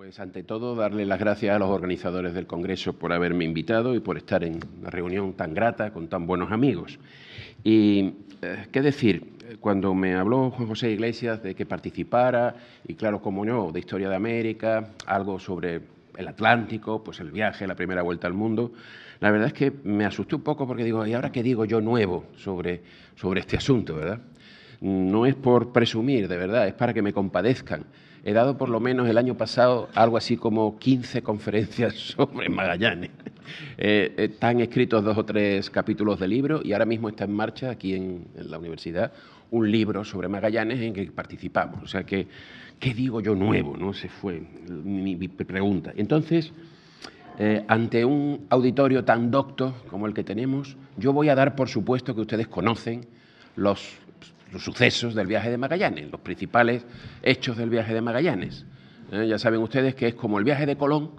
Pues ante todo, darle las gracias a los organizadores del Congreso por haberme invitado y por estar en una reunión tan grata con tan buenos amigos. Y eh, qué decir, cuando me habló Juan José Iglesias de que participara, y claro, como no, de historia de América, algo sobre el Atlántico, pues el viaje, la primera vuelta al mundo, la verdad es que me asustó un poco porque digo, ¿y ahora qué digo yo nuevo sobre, sobre este asunto, verdad? no es por presumir, de verdad, es para que me compadezcan. He dado por lo menos el año pasado algo así como 15 conferencias sobre Magallanes. Eh, eh, están escritos dos o tres capítulos de libro y ahora mismo está en marcha aquí en, la universidad un libro sobre Magallanes en que participamos. O sea que, ¿qué digo yo nuevo? No se fue mi, pregunta. Entonces, eh, ante un auditorio tan docto como el que tenemos, yo voy a dar por supuesto que ustedes conocen los los sucesos del viaje de Magallanes, los principales hechos del viaje de Magallanes. Eh, ya saben ustedes que es como el viaje de Colón,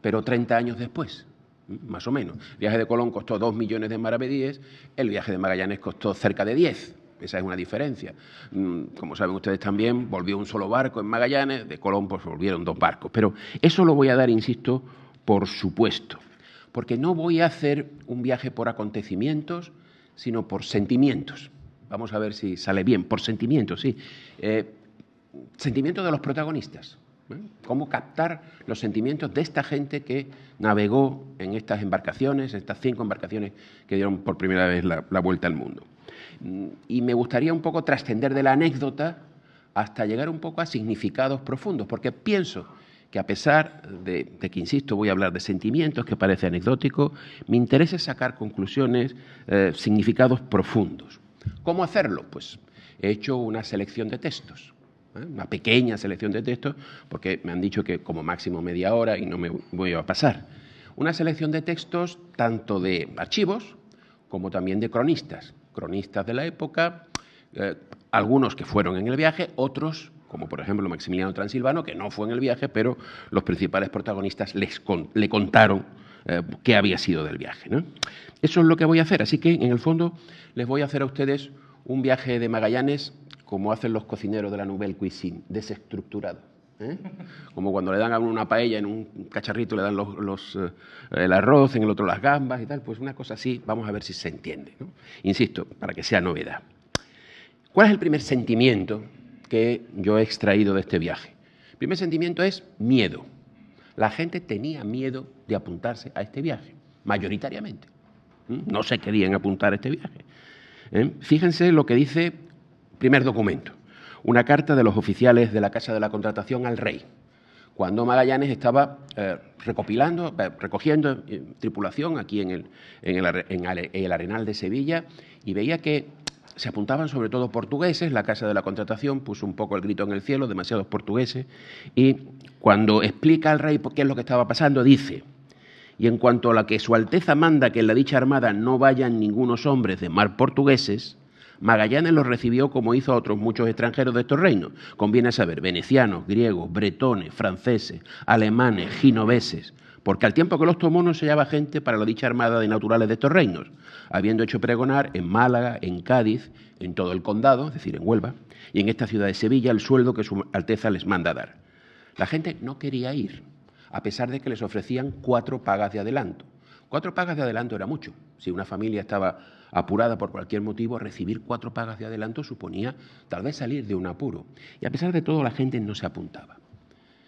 pero 30 años después, más o menos. El viaje de Colón costó 2 millones de maravedíes, el viaje de Magallanes costó cerca de 10. Esa es una diferencia. Mm, como saben ustedes también, volvió un solo barco en Magallanes, de Colón pues volvieron dos barcos. Pero eso lo voy a dar, insisto, por supuesto. Porque no voy a hacer un viaje por acontecimientos, sino por sentimientos. Vamos a ver si sale bien, por sentimientos, sí. Sentimientos eh, sentimiento de los protagonistas. ¿eh? Cómo captar los sentimientos de esta gente que navegó en estas embarcaciones, estas cinco embarcaciones que dieron por primera vez la, vuelta al mundo. Mm, y me gustaría un poco trascender de la anécdota hasta llegar un poco a significados profundos, porque pienso que a pesar de, que, insisto, voy a hablar de sentimientos, que parece anecdótico, me interesa sacar conclusiones, eh, significados profundos. ¿Cómo hacerlo? Pues he hecho una selección de textos, ¿eh? una pequeña selección de textos, porque me han dicho que como máximo media hora y no me voy a pasar. Una selección de textos tanto de archivos como también de cronistas, cronistas de la época, eh, algunos que fueron en el viaje, otros como por ejemplo Maximiliano Transilvano, que no fue en el viaje, pero los principales protagonistas le contaron eh, qué había sido del viaje. ¿no? Eso es lo que voy a hacer, así que en el fondo les voy a hacer a ustedes un viaje de Magallanes como hacen los cocineros de la Nouvelle Cuisine, desestructurado. ¿eh? Como cuando le dan a uno una paella en un cacharrito, le dan los, eh, el arroz, en el otro las gambas y tal, pues una cosa así, vamos a ver si se entiende. Insisto, para que sea novedad. ¿Cuál es el primer sentimiento que yo he extraído de este viaje? El primer sentimiento es miedo. La gente tenía miedo de apuntarse a este viaje, mayoritariamente. ¿Mm? No se querían apuntar a este viaje. ¿Eh? Fíjense lo que dice primer documento, una carta de los oficiales de la Casa de la Contratación al rey, cuando Magallanes estaba eh, recopilando, eh, recogiendo tripulación aquí en el, en, el, en el Arenal de Sevilla y veía que se apuntaban sobre todo portugueses, la Casa de la Contratación puso un poco el grito en el cielo, demasiados portugueses, y cuando explica al rey qué es lo que estaba pasando, dice, y en cuanto a la que su Alteza manda que en la dicha armada no vayan ningunos hombres de mar portugueses, Magallanes los recibió como hizo a otros muchos extranjeros de estos reinos. Conviene saber, venecianos, griegos, bretones, franceses, alemanes, ginoveses porque al tiempo que los tomó no se hallaba gente para la dicha armada de naturales de estos reinos, habiendo hecho pregonar en Málaga, en Cádiz, en todo el condado, es decir, en Huelva, y en esta ciudad de Sevilla el sueldo que su Alteza les manda dar la gente no quería ir, a pesar de que les ofrecían cuatro pagas de adelanto. Cuatro pagas de adelanto era mucho. Si una familia estaba apurada por cualquier motivo, recibir cuatro pagas de adelanto suponía tal vez salir de un apuro. Y a pesar de todo, la gente no se apuntaba.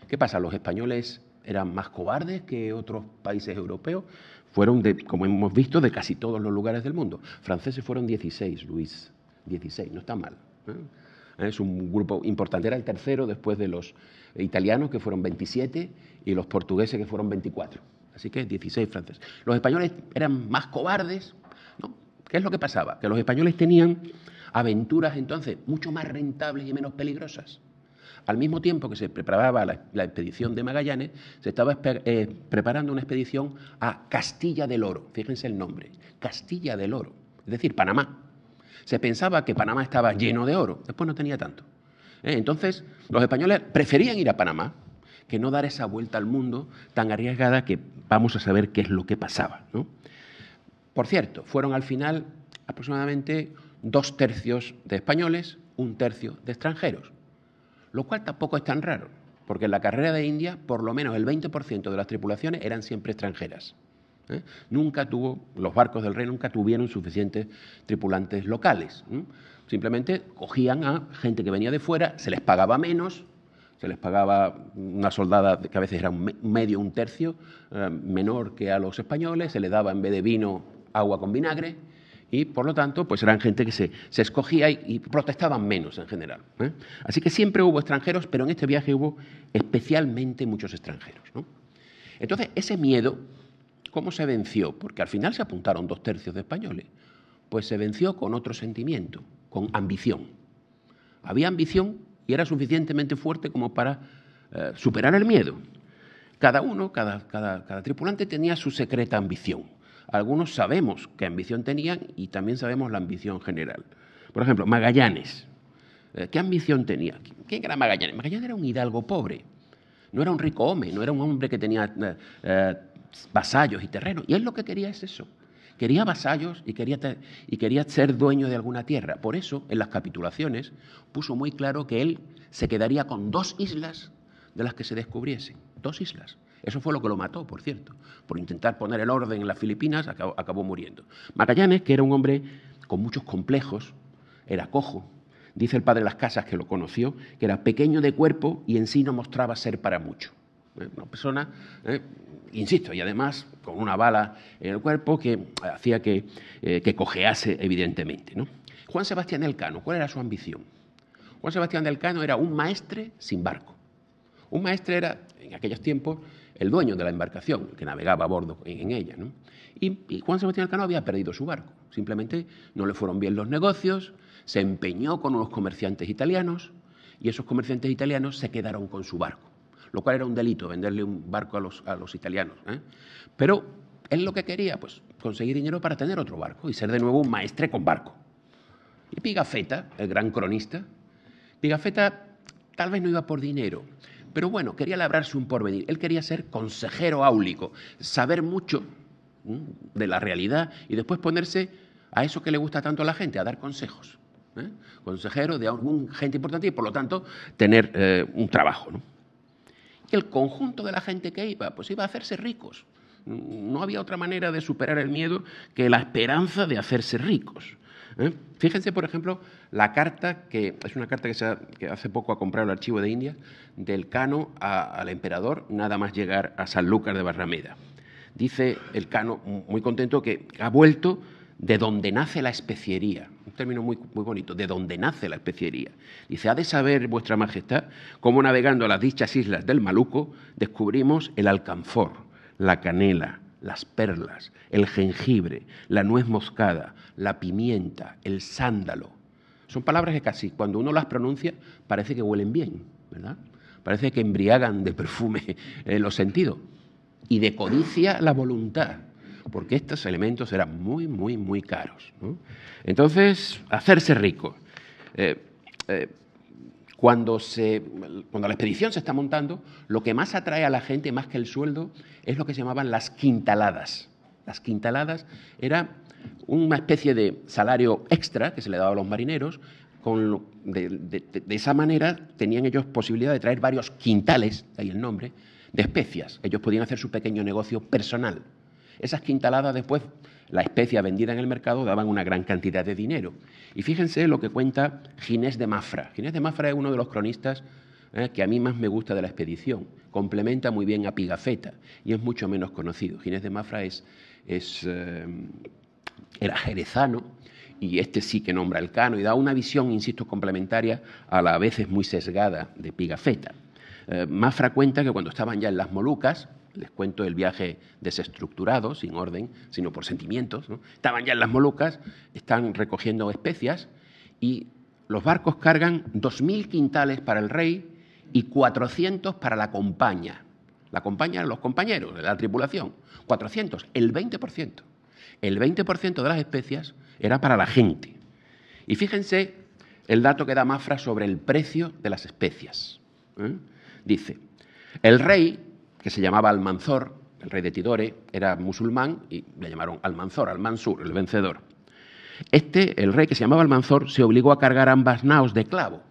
¿Qué pasa? Los españoles eran más cobardes que otros países europeos. Fueron, de, como hemos visto, de casi todos los lugares del mundo. Franceses fueron 16, Luis. 16, no está mal. ¿eh? Es un grupo importante. Era el tercero después de los italianos, que fueron 27, y los portugueses, que fueron 24. Así que 16 franceses. Los españoles eran más cobardes. ¿no? ¿Qué es lo que pasaba? Que los españoles tenían aventuras entonces mucho más rentables y menos peligrosas. Al mismo tiempo que se preparaba la, expedición de Magallanes, se estaba eh, preparando una expedición a Castilla del Oro. Fíjense el nombre, Castilla del Oro, es decir, Panamá. Se pensaba que Panamá estaba lleno de oro, después no tenía tanto. ¿Eh? Entonces, los españoles preferían ir a Panamá que no dar esa vuelta al mundo tan arriesgada que vamos a saber qué es lo que pasaba. Por cierto, fueron al final aproximadamente dos tercios de españoles, un tercio de extranjeros, lo cual tampoco es tan raro, porque en la carrera de India por lo menos el 20% de las tripulaciones eran siempre extranjeras. ¿eh? Nunca tuvo, los barcos del rey nunca tuvieron suficientes tripulantes locales. Simplemente cogían a gente que venía de fuera, se les pagaba menos, se les pagaba una soldada que a veces era medio, un tercio, eh, menor que a los españoles, se les daba en vez de vino agua con vinagre y por lo tanto pues eran gente que se, escogía y, protestaban menos en general. ¿eh? Así que siempre hubo extranjeros, pero en este viaje hubo especialmente muchos extranjeros. Entonces ese miedo, ¿cómo se venció? Porque al final se apuntaron dos tercios de españoles, pues se venció con otro sentimiento, con ambición. Había ambición y era suficientemente fuerte como para eh, superar el miedo. Cada uno, cada, tripulante tenía su secreta ambición. Algunos sabemos qué ambición tenían y también sabemos la ambición general. Por ejemplo, Magallanes. Eh, ¿Qué ambición tenía? ¿Quién era Magallanes? Magallanes era un hidalgo pobre. No era un rico hombre, no era un hombre que tenía eh, vasallos y terrenos. Y él lo que quería es eso, Quería vasallos y quería, y quería ser dueño de alguna tierra. Por eso, en las capitulaciones, puso muy claro que él se quedaría con dos islas de las que se descubriesen. Dos islas. Eso fue lo que lo mató, por cierto. Por intentar poner el orden en las Filipinas, acabó, muriendo. Magallanes, que era un hombre con muchos complejos, era cojo, Dice el padre de las casas que lo conoció, que era pequeño de cuerpo y en sí no mostraba ser para mucho una persona, eh, insisto, y además con una bala en el cuerpo que hacía que, eh, cojease evidentemente. ¿no? Juan Sebastián Elcano, ¿cuál era su ambición? Juan Sebastián Elcano era un maestre sin barco. Un maestre era, en aquellos tiempos, el dueño de la embarcación, que navegaba a bordo en ella. Y, Juan Sebastián Cano había perdido su barco. Simplemente no le fueron bien los negocios, se empeñó con unos comerciantes italianos y esos comerciantes italianos se quedaron con su barco lo cual era un delito, venderle un barco a los, italianos. ¿eh? Pero él lo que quería, pues, conseguir dinero para tener otro barco y ser de nuevo un maestre con barco. Y Pigafetta, el gran cronista, Pigafetta tal vez no iba por dinero, pero bueno, quería labrarse un porvenir. Él quería ser consejero áulico, saber mucho de la realidad y después ponerse a eso que le gusta tanto a la gente, a dar consejos. ¿eh? Consejero de algún gente importante y por lo tanto tener eh, un trabajo. ¿no? que el conjunto de la gente que iba, pues iba a hacerse ricos. No había otra manera de superar el miedo que la esperanza de hacerse ricos. ¿eh? Fíjense, por ejemplo, la carta que es una carta que, se hace poco ha comprado el archivo de India del Cano al emperador, nada más llegar a Sanlúcar de Barrameda. Dice el Cano, muy contento, que ha vuelto de donde nace la especiería un término muy, muy bonito, de donde nace la especiería. Dice, ha de saber, vuestra majestad, cómo navegando a las dichas islas del Maluco descubrimos el alcanfor, la canela, las perlas, el jengibre, la nuez moscada, la pimienta, el sándalo. Son palabras que casi cuando uno las pronuncia parece que huelen bien, ¿verdad? Parece que embriagan de perfume eh, los sentidos y de codicia la voluntad porque estos elementos eran muy, muy, muy caros. Entonces, hacerse rico. Eh, eh, cuando, cuando la expedición se está montando, lo que más atrae a la gente, más que el sueldo, es lo que se llamaban las quintaladas. Las quintaladas era una especie de salario extra que se le daba a los marineros. de, de, esa manera tenían ellos posibilidad de traer varios quintales, ahí el nombre, de especias. Ellos podían hacer su pequeño negocio personal. Esas quintaladas después, la especia vendida en el mercado, daban una gran cantidad de dinero. Y fíjense lo que cuenta Ginés de Mafra. Ginés de Mafra es uno de los cronistas eh, que a mí más me gusta de la expedición. Complementa muy bien a Pigafetta y es mucho menos conocido. Ginés de Mafra es, es era eh, jerezano y este sí que nombra el cano y da una visión, insisto, complementaria a la a veces muy sesgada de Pigafetta. Eh, Mafra cuenta que cuando estaban ya en las Molucas, les cuento el viaje desestructurado, sin orden, sino por sentimientos. Estaban ya en las Molucas, están recogiendo especias y los barcos cargan 2.000 quintales para el rey y 400 para la compañía. La compañía, los compañeros, la tripulación. 400, el 20%. El 20% de las especias era para la gente. Y fíjense el dato que da Mafra sobre el precio de las especias. ¿eh? Dice, el rey que se llamaba Almanzor, el rey de Tidore, era musulmán y le llamaron Almanzor, Almansur, el vencedor. Este, el rey que se llamaba Almanzor, se obligó a cargar ambas naos de clavo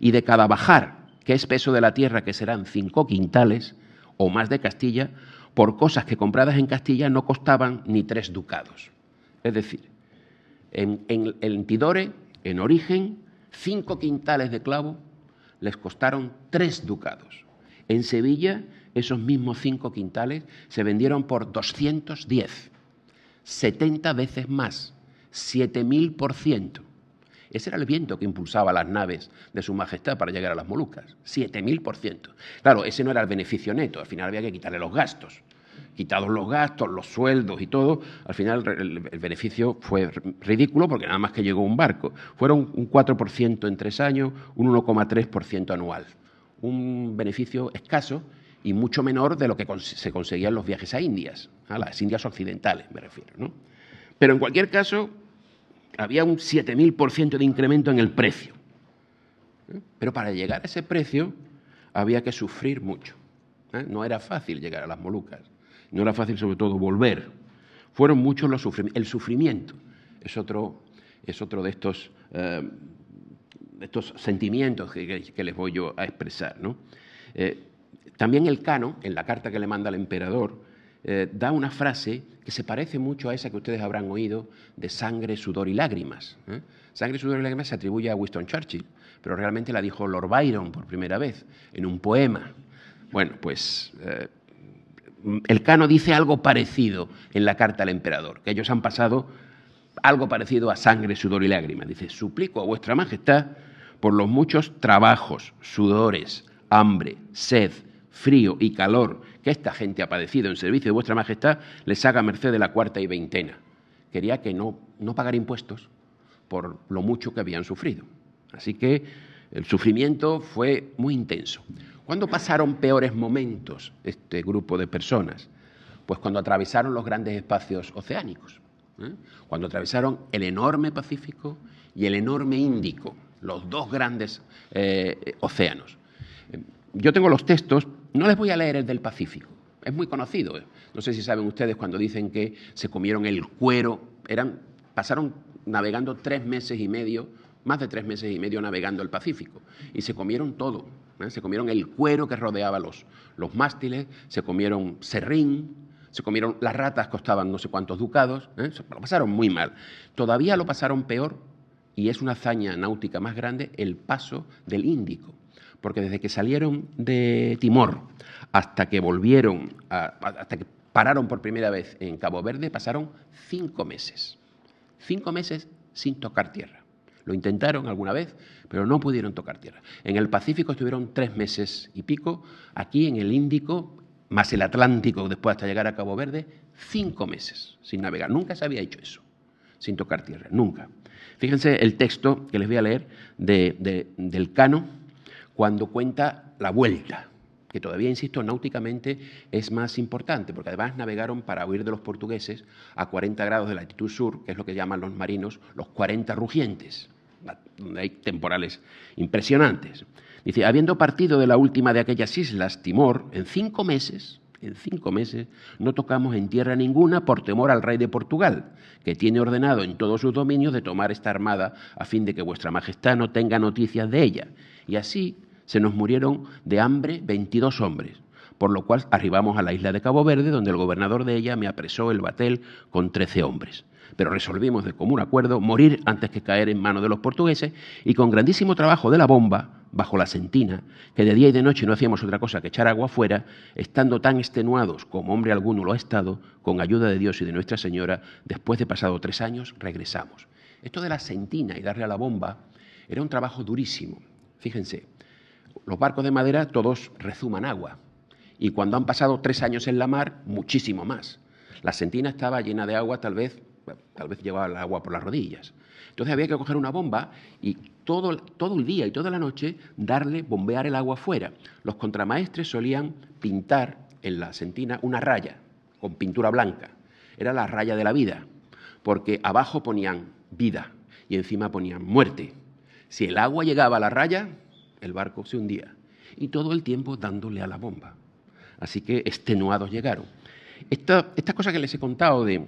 y de cada bajar, que es peso de la tierra, que serán cinco quintales o más de Castilla, por cosas que compradas en Castilla no costaban ni tres ducados. Es decir, en, en, Tidore, en origen, cinco quintales de clavo les costaron tres ducados. En Sevilla, esos mismos cinco quintales se vendieron por 210, 70 veces más, 7.000%. Ese era el viento que impulsaba las naves de su majestad para llegar a las Molucas, 7.000%. Claro, ese no era el beneficio neto, al final había que quitarle los gastos. Quitados los gastos, los sueldos y todo, al final el, beneficio fue ridículo porque nada más que llegó un barco. Fueron un 4% en tres años, un 1,3% anual. Un beneficio escaso y mucho menor de lo que se conseguía en los viajes a Indias, a las Indias occidentales me refiero. ¿no? Pero en cualquier caso, había un 7.000% de incremento en el precio. ¿eh? Pero para llegar a ese precio había que sufrir mucho. ¿eh? No era fácil llegar a las Molucas, no era fácil sobre todo volver. Fueron muchos los sufrimientos. El sufrimiento es otro, es otro de estos, eh, estos sentimientos que, les voy yo a expresar. ¿no? También el Cano, en la carta que le manda al emperador, eh, da una frase que se parece mucho a esa que ustedes habrán oído de sangre, sudor y lágrimas. ¿eh? Sangre, sudor y lágrimas se atribuye a Winston Churchill, pero realmente la dijo Lord Byron por primera vez en un poema. Bueno, pues eh, el Cano dice algo parecido en la carta al emperador, que ellos han pasado algo parecido a sangre, sudor y lágrimas. Dice, suplico a vuestra majestad por los muchos trabajos, sudores, hambre, sed, frío y calor que esta gente ha padecido en servicio de vuestra majestad, les haga merced de la cuarta y veintena. Quería que no, no pagara impuestos por lo mucho que habían sufrido. Así que el sufrimiento fue muy intenso. ¿Cuándo pasaron peores momentos este grupo de personas? Pues cuando atravesaron los grandes espacios oceánicos, ¿eh? cuando atravesaron el enorme Pacífico y el enorme Índico, los dos grandes eh, eh, océanos. Yo tengo los textos, no les voy a leer el del Pacífico, es muy conocido. No sé si saben ustedes cuando dicen que se comieron el cuero, eran, pasaron navegando tres meses y medio, más de tres meses y medio navegando el Pacífico, y se comieron todo. ¿eh? Se comieron el cuero que rodeaba los, los mástiles, se comieron serrín, se comieron, las ratas costaban no sé cuántos ducados, ¿eh? lo pasaron muy mal. Todavía lo pasaron peor, y es una hazaña náutica más grande, el paso del Índico porque desde que salieron de Timor hasta que volvieron, hasta que pararon por primera vez en Cabo Verde, pasaron cinco meses. Cinco meses sin tocar tierra. Lo intentaron alguna vez, pero no pudieron tocar tierra. En el Pacífico estuvieron tres meses y pico, aquí en el Índico, más el Atlántico, después hasta llegar a Cabo Verde, cinco meses sin navegar. Nunca se había hecho eso, sin tocar tierra, nunca. Fíjense el texto que les voy a leer de, del Cano, cuando cuenta la vuelta, que todavía, insisto, náuticamente es más importante, porque además navegaron para huir de los portugueses a 40 grados de latitud sur, que es lo que llaman los marinos los 40 rugientes, donde hay temporales impresionantes. Dice, habiendo partido de la última de aquellas islas, Timor, en cinco meses, en cinco meses, no tocamos en tierra ninguna por temor al rey de Portugal, que tiene ordenado en todos sus dominios de tomar esta armada a fin de que vuestra majestad no tenga noticias de ella y así se nos murieron de hambre 22 hombres, por lo cual arribamos a la isla de Cabo Verde, donde el gobernador de ella me apresó el batel con 13 hombres. Pero resolvimos de común acuerdo morir antes que caer en manos de los portugueses y con grandísimo trabajo de la bomba, bajo la sentina, que de día y de noche no hacíamos otra cosa que echar agua afuera, estando tan extenuados como hombre alguno lo ha estado, con ayuda de Dios y de Nuestra Señora, después de pasado tres años regresamos. Esto de la sentina y darle a la bomba era un trabajo durísimo, Fíjense, los barcos de madera todos rezuman agua y cuando han pasado tres años en la mar, muchísimo más. La sentina estaba llena de agua, tal vez, tal vez llevaba el agua por las rodillas. Entonces había que coger una bomba y todo, todo el día y toda la noche darle, bombear el agua fuera. Los contramaestres solían pintar en la sentina una raya con pintura blanca. Era la raya de la vida, porque abajo ponían vida y encima ponían muerte. Si el agua llegaba a la raya, el barco se hundía. Y todo el tiempo dándole a la bomba. Así que extenuados llegaron. Esta, cosa que les he contado del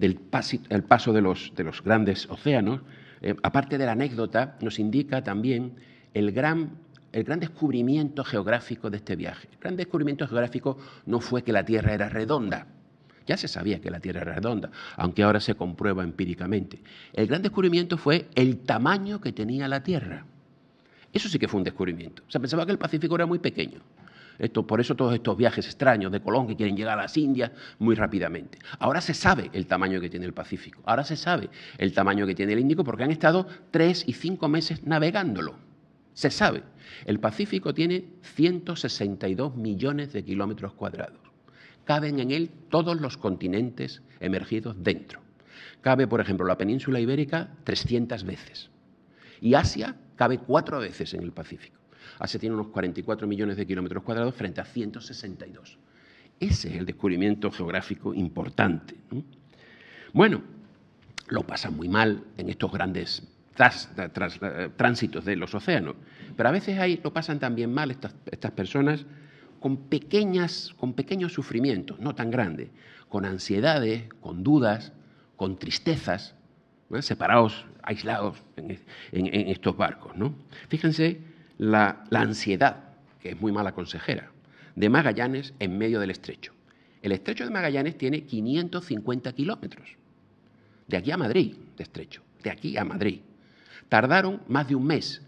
el paso de los, grandes océanos, eh, aparte de la anécdota, nos indica también el gran descubrimiento geográfico de este viaje. El gran descubrimiento geográfico no fue que la Tierra era redonda, ya se sabía que la Tierra era redonda, aunque ahora se comprueba empíricamente. El gran descubrimiento fue el tamaño que tenía la Tierra. Eso sí que fue un descubrimiento. se pensaba que el Pacífico era muy pequeño. Esto, por eso todos estos viajes extraños de Colón que quieren llegar a las Indias muy rápidamente. Ahora se sabe el tamaño que tiene el Pacífico, ahora se sabe el tamaño que tiene el Índico porque han estado tres y cinco meses navegándolo. Se sabe. El Pacífico tiene 162 millones de kilómetros cuadrados. Caben en él todos los continentes emergidos dentro. Cabe, por ejemplo, la península ibérica 300 veces. Y Asia cabe cuatro veces en el Pacífico. Asia tiene unos 44 millones de kilómetros cuadrados frente a 162. Ese es el descubrimiento geográfico importante. Bueno, lo pasan muy mal en estos grandes eh, tránsitos de los océanos, pero a veces ahí lo pasan también mal estas, estas personas con, pequeñas, con pequeños sufrimientos, no tan grandes, con ansiedades, con dudas, con tristezas, separados, aislados en, estos barcos. Fíjense la, la ansiedad, que es muy mala consejera, de Magallanes en medio del estrecho. El estrecho de Magallanes tiene 550 kilómetros, de aquí a Madrid, de estrecho, de aquí a Madrid. Tardaron más de un mes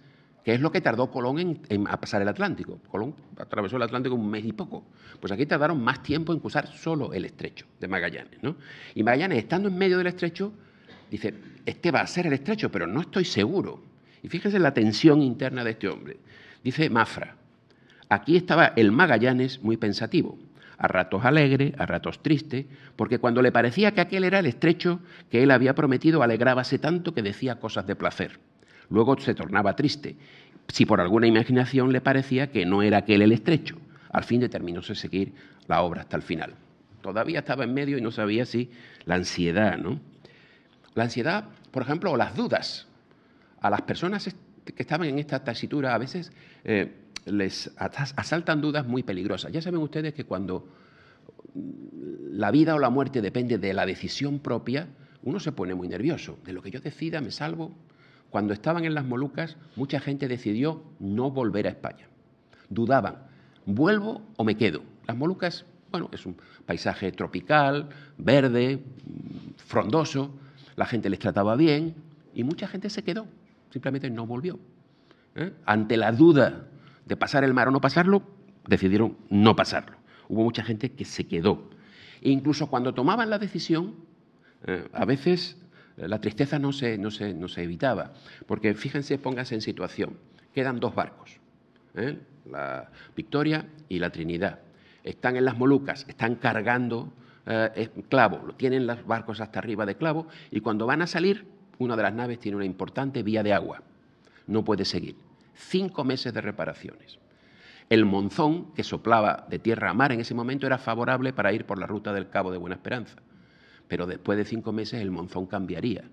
que es lo que tardó Colón en, pasar el Atlántico. Colón atravesó el Atlántico un mes y poco. Pues aquí tardaron más tiempo en cruzar solo el estrecho de Magallanes. ¿no? Y Magallanes, estando en medio del estrecho, dice, este va a ser el estrecho, pero no estoy seguro. Y fíjese la tensión interna de este hombre. Dice Mafra, aquí estaba el Magallanes muy pensativo, a ratos alegre, a ratos triste, porque cuando le parecía que aquel era el estrecho que él había prometido, alegrábase tanto que decía cosas de placer. Luego se tornaba triste, si por alguna imaginación le parecía que no era aquel el estrecho. Al fin determinó seguir la obra hasta el final. Todavía estaba en medio y no sabía si la ansiedad, ¿no? La ansiedad, por ejemplo, o las dudas. A las personas que estaban en esta taxitura a veces eh, les asaltan dudas muy peligrosas. Ya saben ustedes que cuando mm, la vida o la muerte depende de la decisión propia, uno se pone muy nervioso. De lo que yo decida, me salvo, cuando estaban en las Molucas, mucha gente decidió no volver a España. Dudaban, ¿vuelvo o me quedo? Las Molucas, bueno, es un paisaje tropical, verde, frondoso, la gente les trataba bien y mucha gente se quedó, simplemente no volvió. ¿eh? Ante la duda de pasar el mar o no pasarlo, decidieron no pasarlo. Hubo mucha gente que se quedó. E incluso cuando tomaban la decisión, eh, a veces la tristeza no se, no se, evitaba, porque fíjense, póngase en situación, quedan dos barcos, ¿eh? la Victoria y la Trinidad. Están en las Molucas, están cargando eh, clavos, lo tienen los barcos hasta arriba de clavo y cuando van a salir, una de las naves tiene una importante vía de agua, no puede seguir. Cinco meses de reparaciones. El monzón que soplaba de tierra a mar en ese momento era favorable para ir por la ruta del Cabo de Buena Esperanza pero después de cinco meses el monzón cambiaría.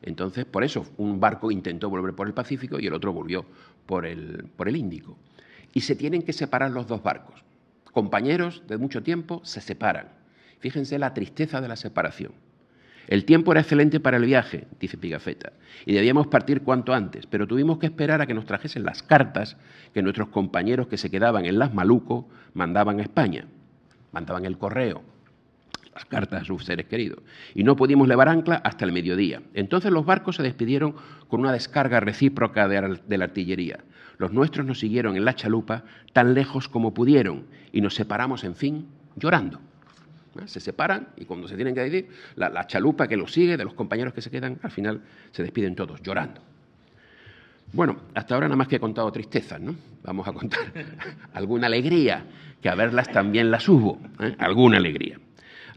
Entonces, por eso un barco intentó volver por el Pacífico y el otro volvió por el, por el Índico. Y se tienen que separar los dos barcos. Compañeros de mucho tiempo se separan. Fíjense la tristeza de la separación. El tiempo era excelente para el viaje, dice Pigafetta, y debíamos partir cuanto antes, pero tuvimos que esperar a que nos trajesen las cartas que nuestros compañeros que se quedaban en las Malucos mandaban a España, mandaban el correo, las cartas a sus seres queridos. Y no pudimos levar ancla hasta el mediodía. Entonces los barcos se despidieron con una descarga recíproca de, la artillería. Los nuestros nos siguieron en la chalupa tan lejos como pudieron y nos separamos, en fin, llorando. ¿Eh? Se separan y cuando se tienen que ir la, chalupa que los sigue, de los compañeros que se quedan, al final se despiden todos llorando. Bueno, hasta ahora nada más que he contado tristezas, ¿no? Vamos a contar alguna alegría, que a verlas también las hubo, ¿eh? alguna alegría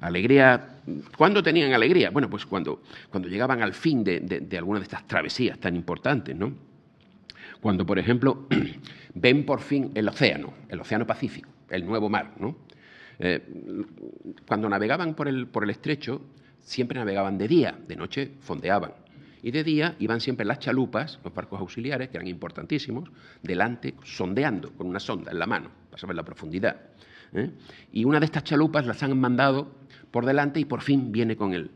alegría, ¿cuándo tenían alegría? Bueno, pues cuando, cuando llegaban al fin de, de, de alguna de estas travesías tan importantes, ¿no? Cuando, por ejemplo, ven por fin el océano, el océano Pacífico, el nuevo mar, ¿no? Eh, cuando navegaban por el, por el estrecho, siempre navegaban de día, de noche fondeaban. Y de día iban siempre las chalupas, los barcos auxiliares, que eran importantísimos, delante, sondeando con una sonda en la mano, para saber la profundidad. ¿eh? Y una de estas chalupas las han mandado por delante y por fin viene con, el,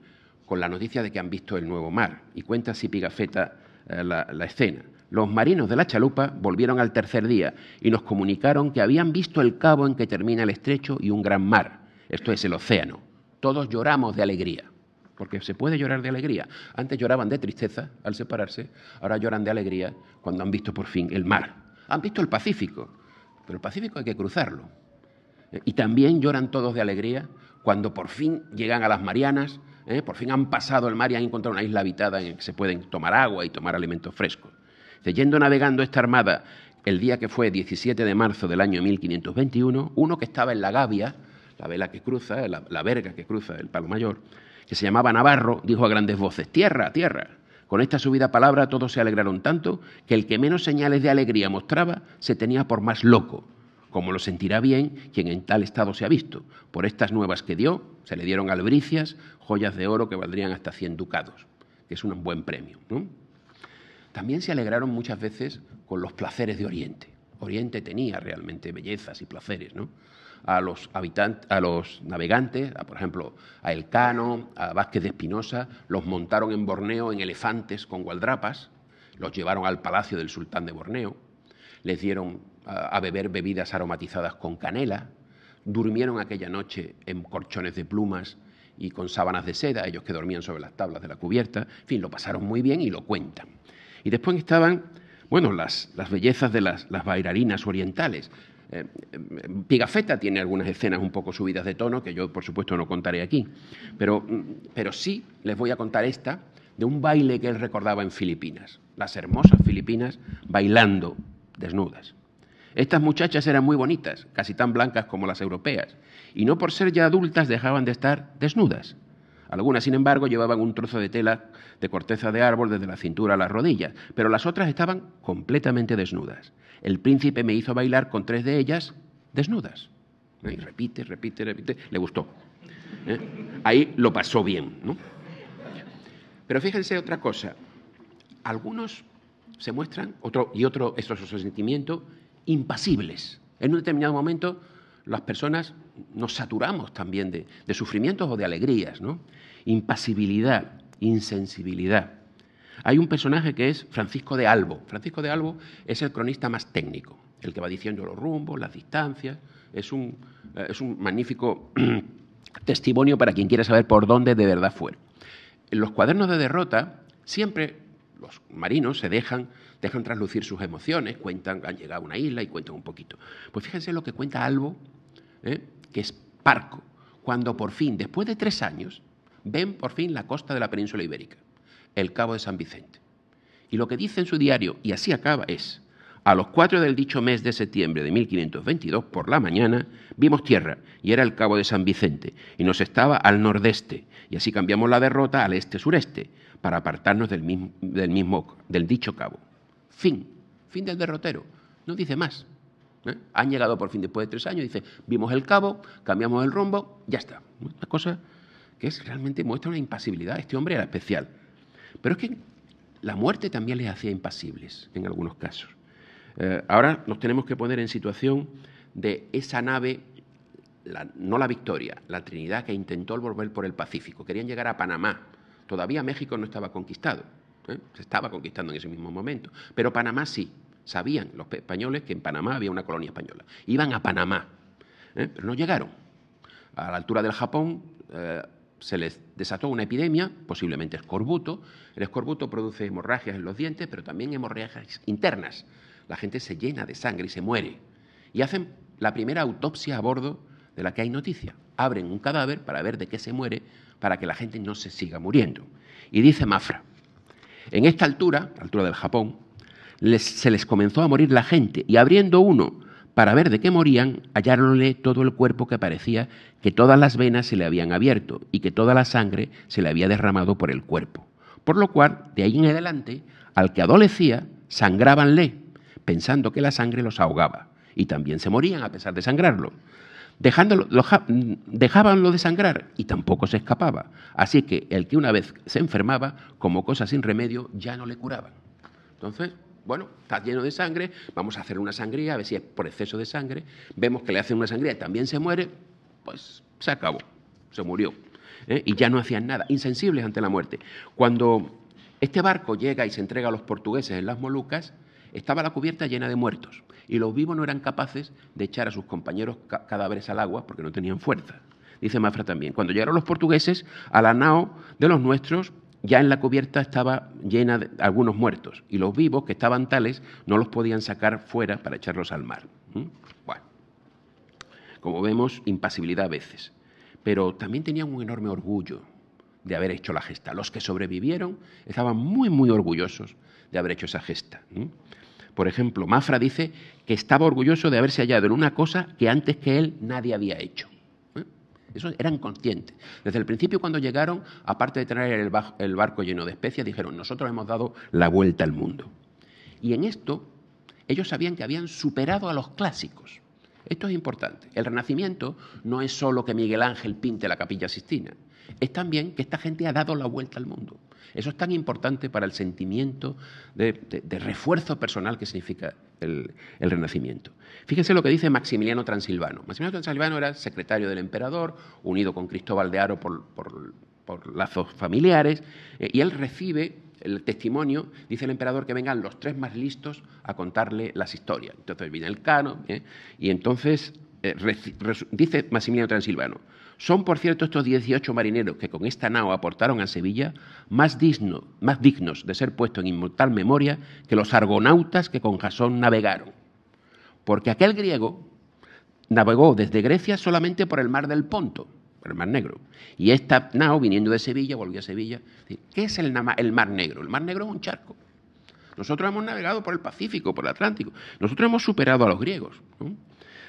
con la noticia de que han visto el nuevo mar y cuenta así Pigafetta eh, la, la escena. Los marinos de la chalupa volvieron al tercer día y nos comunicaron que habían visto el cabo en que termina el estrecho y un gran mar, esto es el océano. Todos lloramos de alegría porque se puede llorar de alegría. Antes lloraban de tristeza al separarse, ahora lloran de alegría cuando han visto por fin el mar. Han visto el Pacífico, pero el Pacífico hay que cruzarlo. Eh, y también lloran todos de alegría cuando por fin llegan a las Marianas, ¿eh? por fin han pasado el mar y han encontrado una isla habitada en la que se pueden tomar agua y tomar alimentos frescos. yendo navegando esta armada el día que fue 17 de marzo del año 1521, uno que estaba en la Gavia, la vela que cruza, la verga que cruza el Palo Mayor, que se llamaba Navarro, dijo a grandes voces, tierra, tierra. Con esta subida palabra todos se alegraron tanto que el que menos señales de alegría mostraba se tenía por más loco como lo sentirá bien quien en tal estado se ha visto. Por estas nuevas que dio, se le dieron albricias, joyas de oro que valdrían hasta 100 ducados, que es un buen premio. También se alegraron muchas veces con los placeres de Oriente. Oriente tenía realmente bellezas y placeres, ¿no? A los, habitantes, a los navegantes, por ejemplo, a Elcano, a Vázquez de Espinosa, los montaron en Borneo en elefantes con gualdrapas, los llevaron al palacio del sultán de Borneo, les dieron a beber bebidas aromatizadas con canela, durmieron aquella noche en colchones de plumas y con sábanas de seda, ellos que dormían sobre las tablas de la cubierta, en fin, lo pasaron muy bien y lo cuentan. Y después estaban, bueno, las, bellezas de las, bailarinas orientales. Eh, eh, Pigafetta tiene algunas escenas un poco subidas de tono, que yo por supuesto no contaré aquí, mm, pero sí les voy a contar esta de un baile que él recordaba en Filipinas, las hermosas Filipinas bailando desnudas. Estas muchachas eran muy bonitas, casi tan blancas como las europeas, y no por ser ya adultas dejaban de estar desnudas. Algunas, sin embargo, llevaban un trozo de tela de corteza de árbol desde la cintura a las rodillas, pero las otras estaban completamente desnudas. El príncipe me hizo bailar con tres de ellas desnudas. Y repite, repite, repite. Le gustó. ¿Eh? Ahí lo pasó bien. ¿no? Pero fíjense otra cosa. Algunos se muestran, otro, y otro, esto es su sentimiento, impasibles. En un determinado momento las personas nos saturamos también de, sufrimientos o de alegrías, ¿no? Impasibilidad, insensibilidad. Hay un personaje que es Francisco de Albo. Francisco de Albo es el cronista más técnico, el que va diciendo los rumbos, las distancias. Es un, eh, es un magnífico testimonio para quien quiera saber por dónde de verdad fue. En los cuadernos de derrota siempre los marinos se dejan, dejan traslucir sus emociones, cuentan, han llegado a una isla y cuentan un poquito. Pues fíjense lo que cuenta Albo, ¿eh? que es parco, cuando por fin, después de tres años, ven por fin la costa de la península ibérica, el Cabo de San Vicente. Y lo que dice en su diario, y así acaba, es, a los cuatro del dicho mes de septiembre de 1522, por la mañana, vimos tierra, y era el Cabo de San Vicente, y nos estaba al nordeste, y así cambiamos la derrota al este-sureste, para apartarnos del mismo, del dicho cabo. Fin, fin del derrotero, no dice más. ¿eh? Han llegado por fin después de tres años, dice, vimos el cabo, cambiamos el rumbo, ya está. Una cosa que realmente muestra una impasibilidad, este hombre era especial. Pero es que la muerte también les hacía impasibles en algunos casos. Eh, ahora nos tenemos que poner en situación de esa nave, no la Victoria, la Trinidad que intentó volver por el Pacífico. Querían llegar a Panamá. Todavía México no estaba conquistado. ¿eh? Se estaba conquistando en ese mismo momento. Pero Panamá sí. Sabían los españoles que en Panamá había una colonia española. Iban a Panamá. ¿eh? Pero no llegaron. A la altura del Japón se les desató una epidemia, posiblemente escorbuto. El escorbuto produce hemorragias en los dientes, pero también hemorragias internas la gente se llena de sangre y se muere. Y hacen la primera autopsia a bordo de la que hay noticia. Abren un cadáver para ver de qué se muere, para que la gente no se siga muriendo. Y dice Mafra, en esta altura, altura del Japón, se les comenzó a morir la gente y abriendo uno para ver de qué morían, halláronle todo el cuerpo que parecía que todas las venas se le habían abierto y que toda la sangre se le había derramado por el cuerpo. Por lo cual, de ahí en adelante, al que adolecía, sangrábanle pensando que la sangre los ahogaba y también se morían a pesar de sangrarlo. Dejándolo, dejábanlo de sangrar y tampoco se escapaba. Así que el que una vez se enfermaba, como cosa sin remedio, ya no le curaban. Entonces, bueno, está lleno de sangre, vamos a hacer una sangría, a ver si es por exceso de sangre. Vemos que le hacen una sangría y también se muere, pues se acabó, se murió. ¿eh? Y ya no hacían nada, insensibles ante la muerte. Cuando este barco llega y se entrega a los portugueses en las Molucas, estaba la cubierta llena de muertos y los vivos no eran capaces de echar a sus compañeros cadáveres al agua porque no tenían fuerza. Dice Mafra también, cuando llegaron los portugueses, a la nao de los nuestros ya en la cubierta estaba llena de algunos muertos y los vivos, que estaban tales, no los podían sacar fuera para echarlos al mar. ¿Mm? Bueno, como vemos, impasibilidad a veces. Pero también tenían un enorme orgullo de haber hecho la gesta. Los que sobrevivieron estaban muy, muy orgullosos de haber hecho esa gesta. ¿Mm? Por ejemplo, Mafra dice que estaba orgulloso de haberse hallado en una cosa que antes que él nadie había hecho. ¿eh? Eso eran conscientes. Desde el principio, cuando llegaron, aparte de tener el, el barco lleno de especias, dijeron, nosotros hemos dado la vuelta al mundo. Y en esto, ellos sabían que habían superado a los clásicos. Esto es importante. El Renacimiento no es solo que Miguel Ángel pinte la capilla sistina, es también que esta gente ha dado la vuelta al mundo. Eso es tan importante para el sentimiento de, refuerzo personal que significa el, Renacimiento. Fíjense lo que dice Maximiliano Transilvano. Maximiliano Transilvano era secretario del emperador, unido con Cristóbal de Aro por, lazos familiares, eh, y él recibe el testimonio, dice el emperador que vengan los tres más listos a contarle las historias. Entonces viene el cano, ¿eh? y entonces eh, dice Maximiliano Transilvano, son, por cierto, estos 18 marineros que con esta nao aportaron a Sevilla más, más dignos de ser puestos en inmortal memoria que los argonautas que con Jasón navegaron. Porque aquel griego navegó desde Grecia solamente por el mar del Ponto, por el mar Negro. Y esta nao, viniendo de Sevilla, volvió a Sevilla. ¿Qué es el, mar Negro? El mar Negro es un charco. Nosotros hemos navegado por el Pacífico, por el Atlántico. Nosotros hemos superado a los griegos.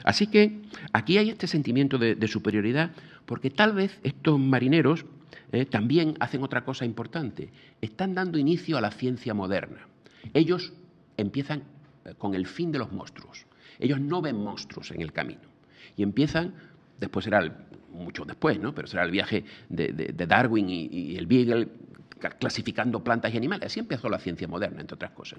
Así que aquí hay este sentimiento de, superioridad porque tal vez estos marineros eh, también hacen otra cosa importante. Están dando inicio a la ciencia moderna. Ellos empiezan eh, con el fin de los monstruos. Ellos no ven monstruos en el camino. Y empiezan, después será, mucho después, ¿no? Pero será el viaje de, Darwin y, el Beagle clasificando plantas y animales. Así empezó la ciencia moderna, entre otras cosas.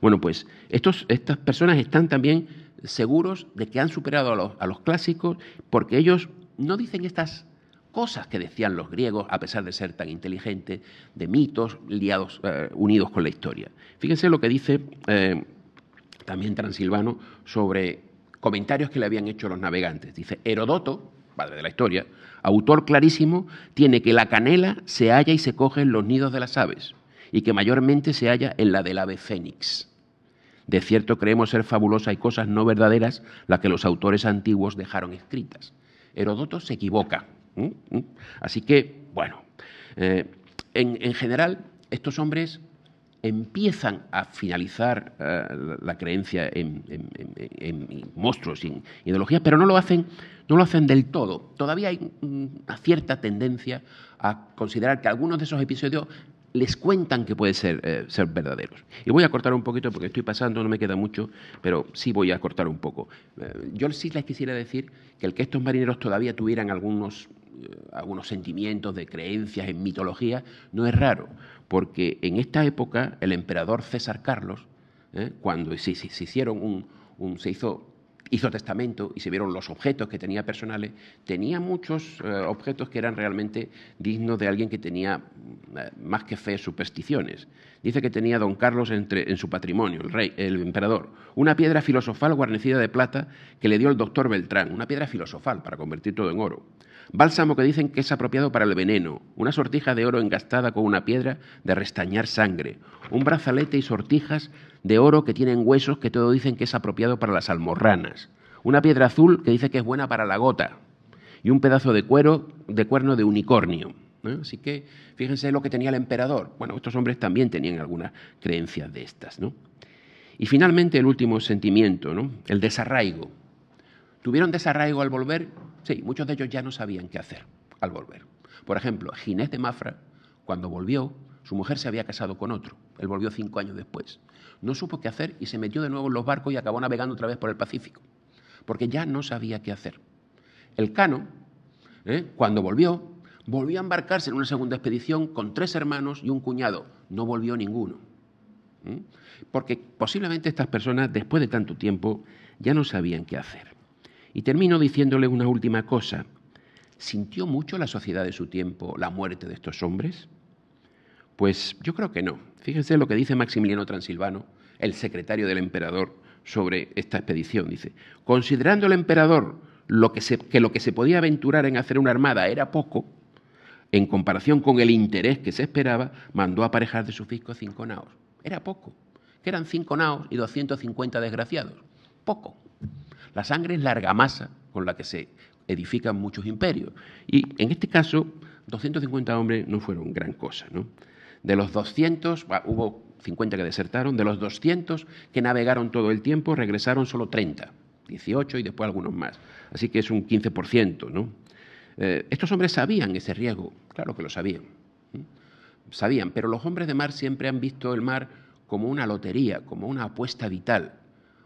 Bueno, pues estas personas están también seguros de que han superado a los, clásicos porque ellos no dicen estas cosas que decían los griegos, a pesar de ser tan inteligentes, de mitos liados, eh, unidos con la historia. Fíjense lo que dice eh, también Transilvano sobre comentarios que le habían hecho los navegantes. Dice, Herodoto, padre de la historia, autor clarísimo, tiene que la canela se halla y se coge en los nidos de las aves, y que mayormente se halla en la del ave fénix. De cierto creemos ser fabulosa y cosas no verdaderas las que los autores antiguos dejaron escritas. Heródoto se equivoca. Así que, bueno, eh, en, general, estos hombres empiezan a finalizar eh, la creencia en, monstruos y en ideologías, pero no lo, hacen, no lo hacen del todo. Todavía hay mm, una cierta tendencia a considerar que algunos de esos episodios les cuentan que puede ser, eh, ser verdaderos. Y voy a cortar un poquito porque estoy pasando, no me queda mucho, pero sí voy a cortar un poco. Eh, yo sí les quisiera decir que el que estos marineros todavía tuvieran algunos, eh, algunos sentimientos de creencias en mitología no es raro, porque en esta época el emperador César Carlos, cuando se, hicieron un, se hizo hizo testamento y se vieron los objetos que tenía personales, tenía muchos objetos que eran realmente dignos de alguien que tenía eh, más que fe, supersticiones. Dice que tenía don Carlos entre, en su patrimonio, el rey, el emperador, una piedra filosofal guarnecida de plata que le dio el doctor Beltrán, una piedra filosofal para convertir todo en oro. Bálsamo que dicen que es apropiado para el veneno, una sortija de oro engastada con una piedra de restañar sangre, un brazalete y sortijas de oro que tienen huesos que todo dicen que es apropiado para las almorranas, una piedra azul que dice que es buena para la gota y un pedazo de cuero de cuerno de unicornio. ¿Eh? Así que fíjense lo que tenía el emperador. Bueno, estos hombres también tenían algunas creencias de estas. Y finalmente el último sentimiento, el desarraigo. ¿Tuvieron desarraigo al volver? Sí, muchos de ellos ya no sabían qué hacer al volver. Por ejemplo, Ginés de Mafra, cuando volvió, su mujer se había casado con otro. Él volvió cinco años después. No supo qué hacer y se metió de nuevo en los barcos y acabó navegando otra vez por el Pacífico, porque ya no sabía qué hacer. El Cano, ¿eh? cuando volvió, volvió a embarcarse en una segunda expedición con tres hermanos y un cuñado. No volvió ninguno. ¿Mm? Porque posiblemente estas personas, después de tanto tiempo, ya no sabían qué hacer. Y termino diciéndole una última cosa. ¿Sintió mucho la sociedad de su tiempo la muerte de estos hombres? Pues yo creo que no. Fíjense lo que dice Maximiliano Transilvano, el secretario del emperador, sobre esta expedición. Dice, considerando el emperador lo que lo que se podía aventurar en hacer una armada era poco, en comparación con el interés que se esperaba, mandó aparejar de su fisco cinco naos. Era poco, que eran cinco naos y 250 desgraciados. Poco. La sangre es la argamasa con la que se edifican muchos imperios. Y en este caso, 250 hombres no fueron gran cosa. ¿no? De los 200, hubo 50 que desertaron, de los 200 que navegaron todo el tiempo, regresaron solo 30, 18 y después algunos más. Así que es un 15%, ¿no? Eh, estos hombres sabían ese riesgo, claro que lo sabían, sabían, pero los hombres de mar siempre han visto el mar como una lotería, como una apuesta vital,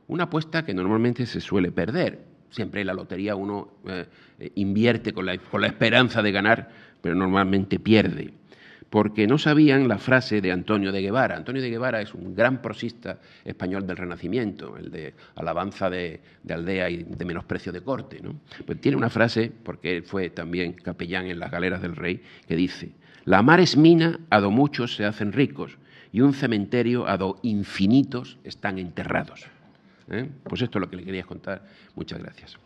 una apuesta que normalmente se suele perder. Siempre en la lotería uno eh, eh, invierte con la esperanza de ganar, pero normalmente pierde porque no sabían la frase de Antonio de Guevara. Antonio de Guevara es un gran prosista español del Renacimiento, el de alabanza de, aldea y de menosprecio de corte. ¿no? Pues tiene una frase, porque él fue también capellán en las galeras del rey, que dice, la mar es mina, a do muchos se hacen ricos, y un cementerio a do infinitos están enterrados. ¿eh? Pues esto es lo que le quería contar. Muchas gracias.